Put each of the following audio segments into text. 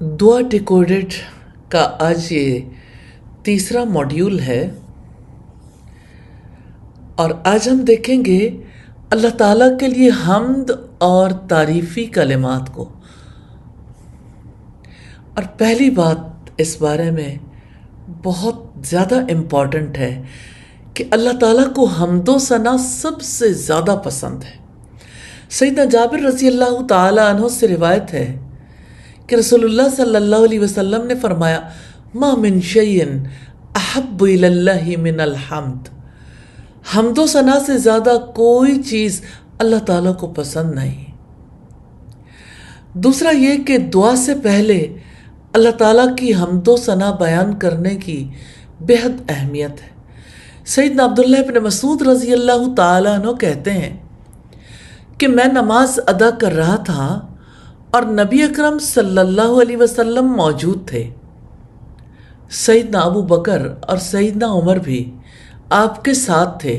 دعا ڈیکوڈڈ کا آج یہ تیسرا ماڈیول ہے اور آج ہم دیکھیں گے اللہ تعالیٰ کے لیے حمد اور تعریفی کلمات کو اور پہلی بات اس بارے میں بہت زیادہ امپورٹنٹ ہے کہ اللہ تعالیٰ کو حمد و ثنا سب سے زیادہ پسند ہے سیدنا جابر رضی اللہ تعالیٰ عنہ سے روایت ہے کہ رسول اللہ صلی اللہ علیہ وسلم نے فرمایا ما من من شیئن احب اللہ الحمد حمد و ثنا سے زیادہ کوئی چیز اللہ تعالیٰ کو پسند نہیں دوسرا یہ کہ دعا سے پہلے اللہ تعالیٰ کی حمد و ثنا بیان کرنے کی بہت اہمیت ہے سعید عبداللہ ابن مسعود رضی اللہ تعالیٰ عنہ کہتے ہیں کہ میں نماز ادا کر رہا تھا اور نبی اکرم صلی اللہ علیہ وسلم موجود تھے سیدنا ابو بکر اور سیدنا عمر بھی آپ کے ساتھ تھے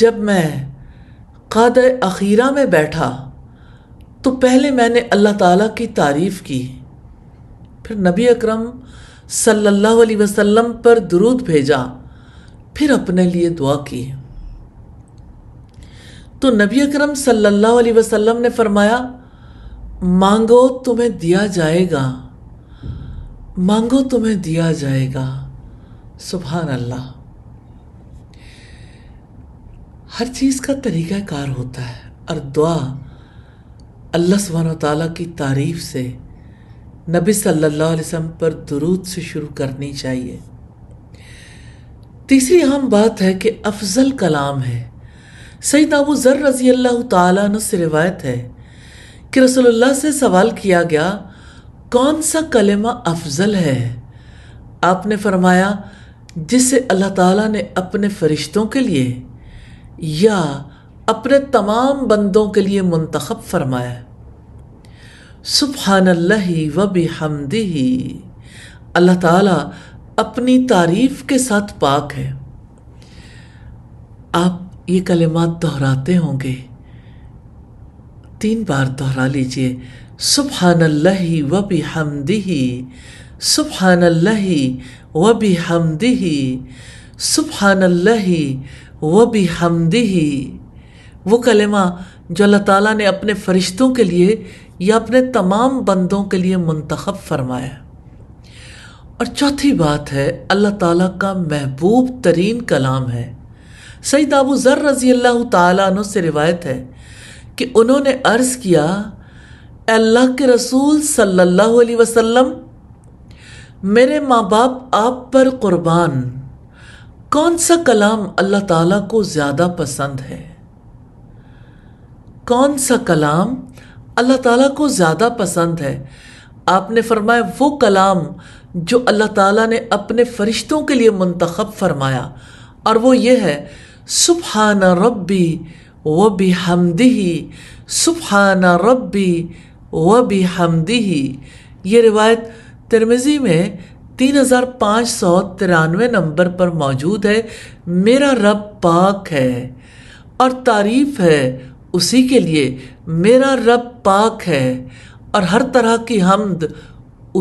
جب میں قاد اخیرہ میں بیٹھا تو پہلے میں نے اللہ تعالیٰ کی تعریف کی پھر نبی اکرم صلی اللہ علیہ وسلم پر درود بھیجا پھر اپنے لیے دعا کی تو نبی اکرم صلی اللہ علیہ وسلم نے فرمایا مانگو تمہیں دیا جائے گا مانگو تمہیں دیا جائے گا سبحان اللہ ہر چیز کا طریقہ کار ہوتا ہے اور دعا اللہ سبحانہ و کی تعریف سے نبی صلی اللہ علیہ وسلم پر درود سے شروع کرنی چاہیے تیسری اہم بات ہے کہ افضل کلام ہے سید رضی اللہ تعالیٰ عنہ سے روایت ہے کہ رسول اللہ سے سوال کیا گیا کون سا کلمہ افضل ہے آپ نے فرمایا جسے اللہ تعالیٰ نے اپنے فرشتوں کے لیے یا اپنے تمام بندوں کے لیے منتخب فرمایا سبحان اللہ و بھی ہم اللہ تعالیٰ اپنی تعریف کے ساتھ پاک ہے آپ یہ کلمات دہراتے ہوں گے تین بار دہرا لیجئے سبحان اللہ و بھی سبحان اللہ و بھی سبحان اللہ و بھی وہ کلمہ جو اللہ تعالیٰ نے اپنے فرشتوں کے لیے یا اپنے تمام بندوں کے لیے منتخب فرمایا اور چوتھی بات ہے اللہ تعالیٰ کا محبوب ترین کلام ہے سید ابو ذر رضی اللہ تعالیٰ عنہ سے روایت ہے کہ انہوں نے عرض کیا اللہ کے رسول صلی اللہ علیہ وسلم میرے ماں باپ آپ پر قربان کون سا کلام اللہ تعالیٰ کو زیادہ پسند ہے کون سا کلام اللہ تعالیٰ کو زیادہ پسند ہے آپ نے فرمایا وہ کلام جو اللہ تعالیٰ نے اپنے فرشتوں کے لیے منتخب فرمایا اور وہ یہ ہے سبحان ربی وَبِحَمْدِهِ سُبْحَانَ رَبِّ وَبِحَمْدِهِ ربی و یہ روایت ترمزی میں تین ہزار پانچ سو ترانوے نمبر پر موجود ہے میرا رب پاک ہے اور تعریف ہے اسی کے لیے میرا رب پاک ہے اور ہر طرح کی حمد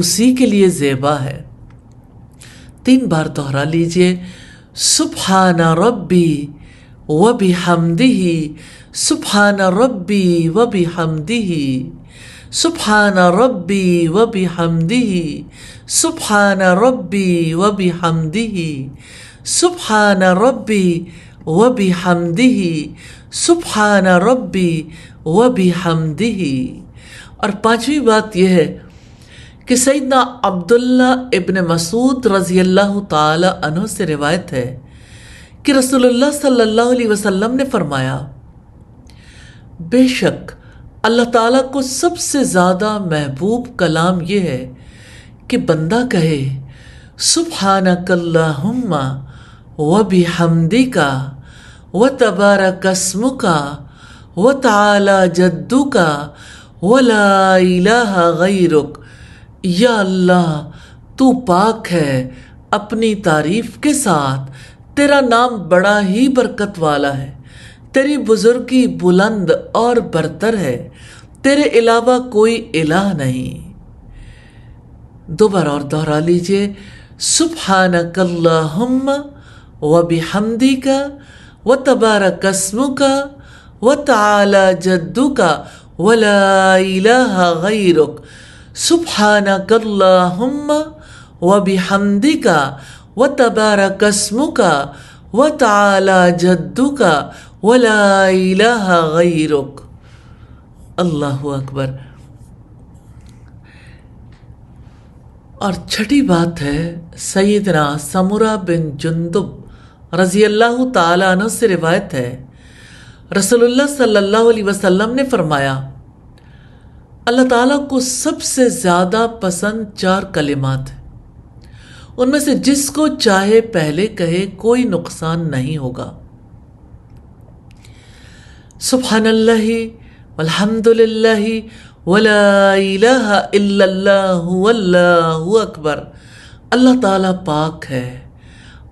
اسی کے لیے زیبا ہے تین بار دہرا لیجئے سبحانہ ربی وبحمده سبحان ربي وبحمده سبحان ربي وبحمده سبحان ربي وبحمده سبحان ربي وبحمده سبحان ربي وبحمده اور پانچویں بات یہ ہے کہ سیدنا عبداللہ ابن مسعود رضی اللہ تعالی عنہ سے روایت ہے کہ رسول اللہ صلی اللہ علیہ وسلم نے فرمایا بے شک اللہ تعالیٰ کو سب سے زیادہ محبوب کلام یہ ہے کہ بندہ کہے و بحمدی کا و تبارہ قسم کا و تعالی جدو کا ولا الہ غیرک یا اللہ تو پاک ہے اپنی تعریف کے ساتھ تیرا نام بڑا ہی برکت والا ہے تیری بزرگی بلند اور برتر ہے تیرے علاوہ کوئی الہ نہیں دوبارہ اور دوہرا لیجیے سبحانک اللہم و بحمدی کا و تبارک اسم کا و تعالی جدو کا ولا الہ غیرک سبحانک اللہم و بحمدی کا و تبارہ قسم کا و تالا جدو کا ولا اللہ اکبر اور چھٹی بات ہے سیدنا سمورا بن جندب رضی اللہ تعالیٰ عنہ سے روایت ہے رسول اللہ صلی اللہ علیہ وسلم نے فرمایا اللہ تعالیٰ کو سب سے زیادہ پسند چار کلمات ہیں ان میں سے جس کو چاہے پہلے کہے کوئی نقصان نہیں ہوگا سبحان اللہ للہ ولا الہ الا اللہ اکبر اللہ تعالیٰ پاک ہے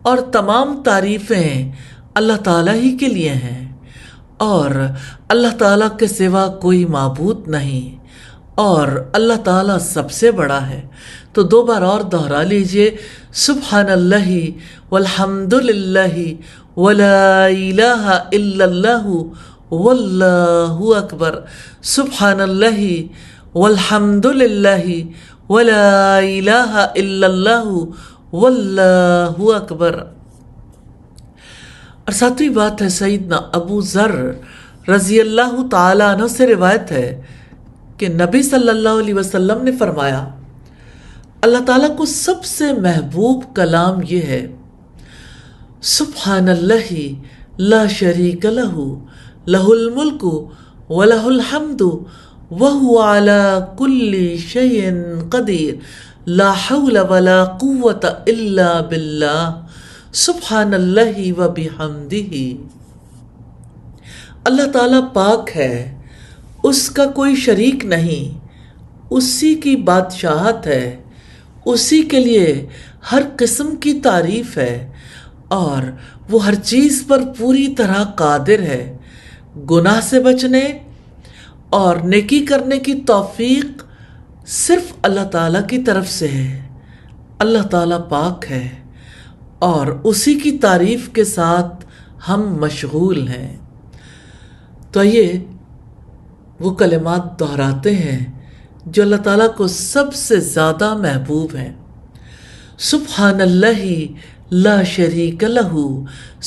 اور تمام تعریفیں اللہ تعالیٰ ہی کے لیے ہیں اور اللہ تعالیٰ کے سوا کوئی معبود نہیں اور اللہ تعالیٰ سب سے بڑا ہے تو دو بار اور دہرا لیجئے سبحان اللہ والحمد للہ ولا الہ الا اللہ واللہ اکبر سبحان اللہ والحمد للہ ولا الہ الا اللہ واللہ اکبر اور ساتویں بات ہے سیدنا ابو ذر رضی اللہ تعالیٰ عنہ سے روایت ہے کہ نبی صلی اللہ علیہ وسلم نے فرمایا اللہ تعالیٰ کو سب سے محبوب کلام یہ ہے سبحان اللہ لا شریک لہ لہ الملک و لہ الحمد و حال کلی شعین قدیر ولا قوت اللہ سبحان اللہ و بحمدہ اللہ تعالیٰ پاک ہے اس کا کوئی شریک نہیں اسی کی بادشاہت ہے اسی کے لیے ہر قسم کی تعریف ہے اور وہ ہر چیز پر پوری طرح قادر ہے گناہ سے بچنے اور نیکی کرنے کی توفیق صرف اللہ تعالیٰ کی طرف سے ہے اللہ تعالیٰ پاک ہے اور اسی کی تعریف کے ساتھ ہم مشغول ہیں تو یہ وہ کلمات دہراتے ہیں جو اللہ تعالیٰ کو سب سے زیادہ محبوب ہیں سبحان اللہ لا شریک لہو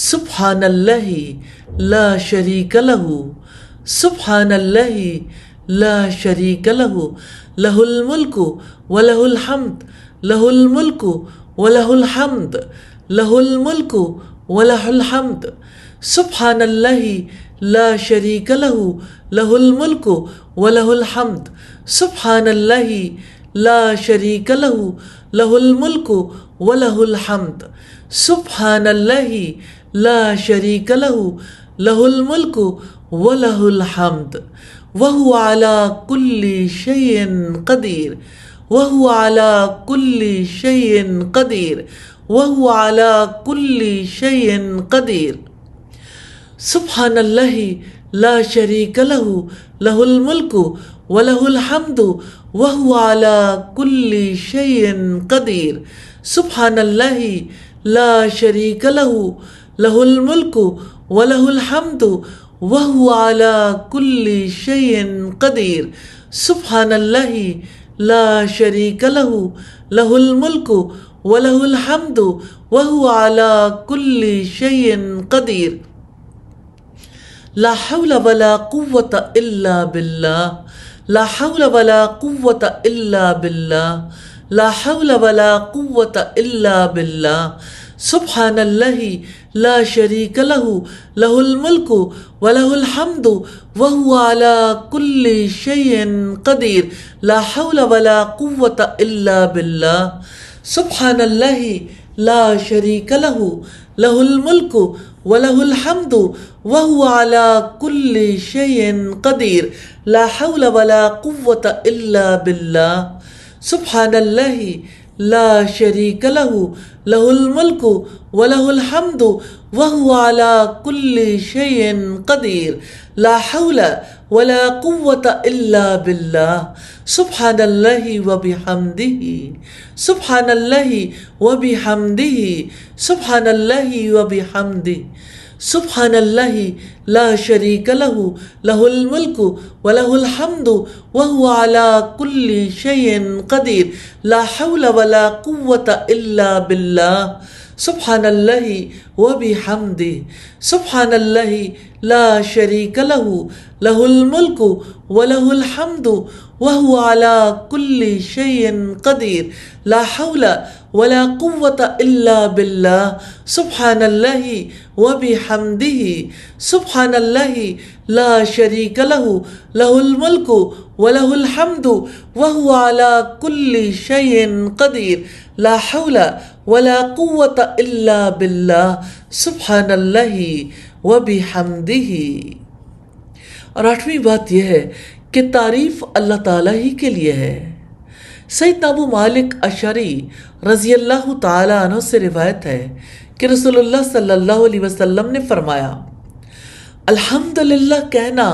سبحان اللہ لا شریک لہو سبحان اللہ لا شریک لہو لہ الملک و لہ الحمد لہ الملک و لہ الحمد لہ الملک و لہ الحمد سبحان اللہ لا شريك له له الملك وله الحمد سبحان الله لا شريك له له الملك وله الحمد سبحان الله لا شريك له له الملك وله الحمد وهو على كل شيء قدير وهو على كل شيء قدير وهو على كل شيء قدير سبحان الله لا شريك له له الملك وله الحمد وهو على كل شيء قدير سبحان الله لا شريك له له الملك وله الحمد وهو على كل شيء قدير سبحان الله لا شريك له له الملك وله الحمد وهو على كل شيء قدير لا حول ولا قوة إلا بالله لا حول ولا قوة إلا بالله لا حول ولا قوة إلا بالله سبحان الله لا شريك له له الملك وله الحمد وهو على كل شيء قدير لا حول ولا قوة إلا بالله سبحان الله لا شريك له له الملك وله الحمد وهو على كل شيء قدير لا حول ولا قوة إلا بالله سبحان الله لا شريك له له الملك وله الحمد وهو على كل شيء قدير لا حول ولا قوة إلا بالله سبحان الله وبحمده سبحان الله وبحمده سبحان الله وبحمده سبحان الله لا شريك له له الملك وله الحمد وهو على كل شيء قدير لا حول ولا قوة إلا بالله سبحان الله وبحمده سبحان الله لا شريك له له الملك وله الحمد وهو على كل شيء قدير لا حول ولا قوة إلا بالله سبحان الله وبحمده سبحان الله لا شريك له له الملك وله الحمد وهو على كل شيء قدير لا حول اور آٹھویں بات یہ ہے کہ تعریف اللہ تعالیٰ ہی کے لیے ہے سید ابو مالک اشری رضی اللہ تعالیٰ عنہ سے روایت ہے کہ رسول اللہ صلی اللہ علیہ وسلم نے فرمایا الحمد کہنا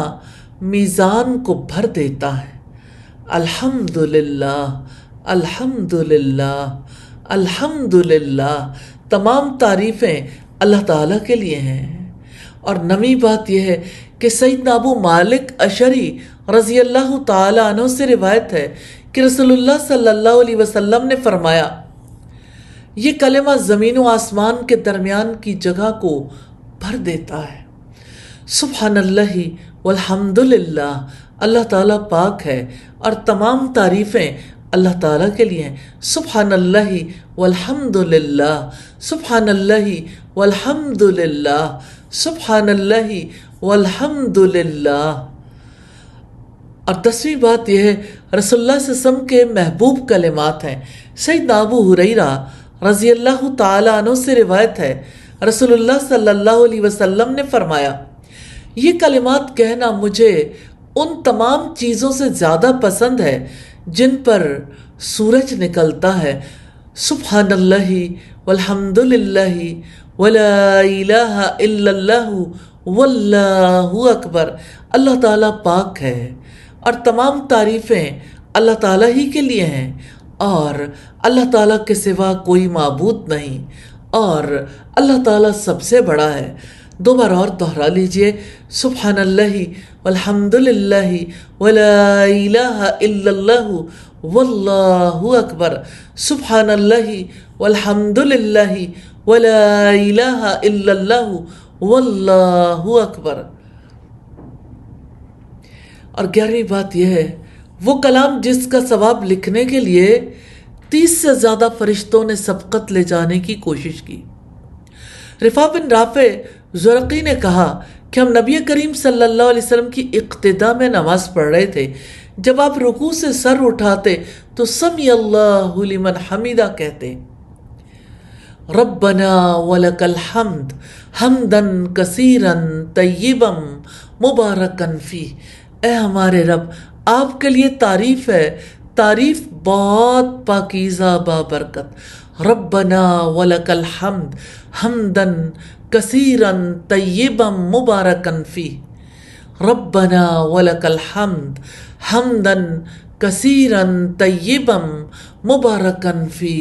میزان کو بھر دیتا ہے الحمد للہ الحمد للہ الحمد تمام تعریفیں اللہ تعالیٰ کے لیے ہیں اور نمی بات یہ ہے کہ سید نابو مالک اشری رضی اللہ تعالیٰ عنہ سے روایت ہے کہ رسول اللہ صلی اللہ علیہ وسلم نے فرمایا یہ کلمہ زمین و آسمان کے درمیان کی جگہ کو بھر دیتا ہے سبحان اللہ والحمد للہ اللہ تعالیٰ پاک ہے اور تمام تعریفیں اللہ تعالیٰ کے لیے ہیں سبحان اللہ والحمد للہ سبحان اللہ والحمد للہ سبحان اللہ والحمد للہ اور دسویں بات یہ ہے رسول اللہ وسلم کے محبوب کلمات ہیں سید ابو حریرہ رضی اللہ تعالیٰ عنہ سے روایت ہے رسول اللہ صلی اللہ علیہ وسلم نے فرمایا یہ کلمات کہنا مجھے ان تمام چیزوں سے زیادہ پسند ہے جن پر سورج نکلتا ہے سبحان اللہ والحمد للہ ولا الہ الا اللہ واللہ اکبر اللہ تعالیٰ پاک ہے اور تمام تعریفیں اللہ تعالیٰ ہی کے لیے ہیں اور اللہ تعالیٰ کے سوا کوئی معبود نہیں اور اللہ تعالیٰ سب سے بڑا ہے دو بار اور دہرا لیجئے سبحان اللہ والحمد للہ ولا الہ الا اللہ واللہ اکبر سبحان اللہ والحمد للہ ولا الہ الا اللہ واللہ اکبر اور گیارہویں بات یہ ہے وہ کلام جس کا ثواب لکھنے کے لیے تیس سے زیادہ فرشتوں نے سبقت لے جانے کی کوشش کی رفا بن رافع زرقی نے کہا کہ ہم نبی کریم صلی اللہ علیہ وسلم کی اقتداء میں نماز پڑھ رہے تھے جب آپ رکوع سے سر اٹھاتے تو سمی اللہ لمن حمیدہ کہتے ربنا ولک الحمد حمدن کثیرن طیبم مبارکن فی اے ہمارے رب آپ کے لیے تعریف ہے تعریف بہت پاکیزہ بابرکت ربنا ربنا ولک ولک الحمد الحمد حمدن حمدن فی طیبا مبارکن فی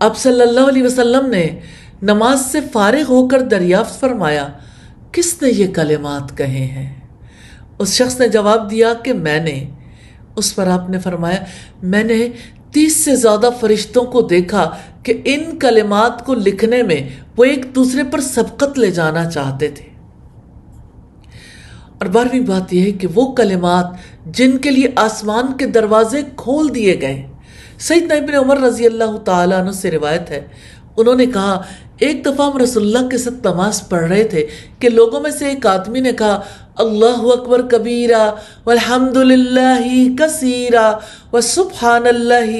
اب صلی اللہ علیہ وسلم نے نماز سے فارغ ہو کر دریافت فرمایا کس نے یہ کلمات کہے ہیں اس شخص نے جواب دیا کہ میں نے اس پر آپ نے فرمایا میں نے تیس سے زیادہ فرشتوں کو دیکھا کہ ان کلمات کو لکھنے میں وہ ایک دوسرے پر سبقت لے جانا چاہتے تھے اور بارہویں بات یہ ہے کہ وہ کلمات جن کے لیے آسمان کے دروازے کھول دیے گئے سید ابن عمر رضی اللہ تعالیٰ عنہ سے روایت ہے انہوں نے کہا ایک دفعہ ہم رسول اللہ کے ساتھ نماز پڑھ رہے تھے کہ لوگوں میں سے ایک آدمی نے کہا اللہ اکبر کبیرہ والحمد للہ کسیرہ و سبحان اللہ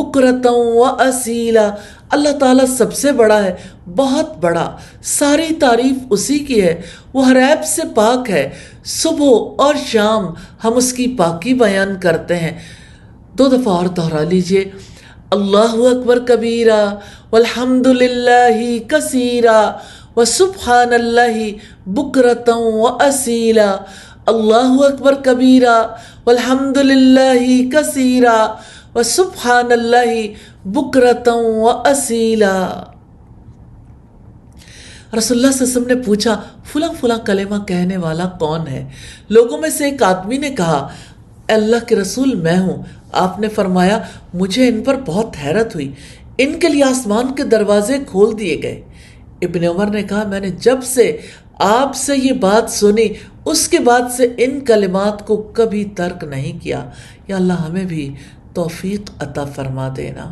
بکرتوں و اصیرا اللہ تعالیٰ سب سے بڑا ہے بہت بڑا ساری تعریف اسی کی ہے وہ حرائب سے پاک ہے صبح اور شام ہم اس کی پاکی بیان کرتے ہیں دو دفعہ اور دہرا لیجئے اللہ اکبر کبیرہ والحمد للہ کثیرہ و بکرتا و اسیلا اللہ اکبر کبیرا للہ لہیرا و اسیلا رسول اللہ صلی اللہ علیہ وسلم نے پوچھا فلاں فلاں کلمہ کہنے والا کون ہے لوگوں میں سے ایک آدمی نے کہا اللہ کے رسول میں ہوں آپ نے فرمایا مجھے ان پر بہت حیرت ہوئی ان کے لیے آسمان کے دروازے کھول دیے گئے ابن عمر نے کہا میں نے جب سے آپ سے یہ بات سنی اس کے بعد سے ان کلمات کو کبھی ترک نہیں کیا یا اللہ ہمیں بھی توفیق عطا فرما دینا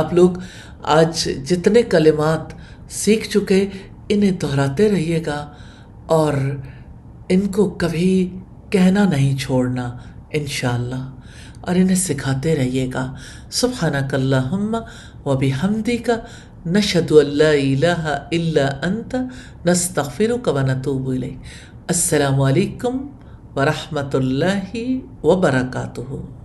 آپ لوگ آج جتنے کلمات سیکھ چکے انہیں دہراتے رہیے گا اور ان کو کبھی کہنا نہیں چھوڑنا انشاءاللہ اور انہیں سکھاتے رہیے گا سبحانک اللہم و بحمدی کا نشهد أن لا إله إلا أنت نستغفرك ونتوب إليك السلام عليكم ورحمة الله وبركاته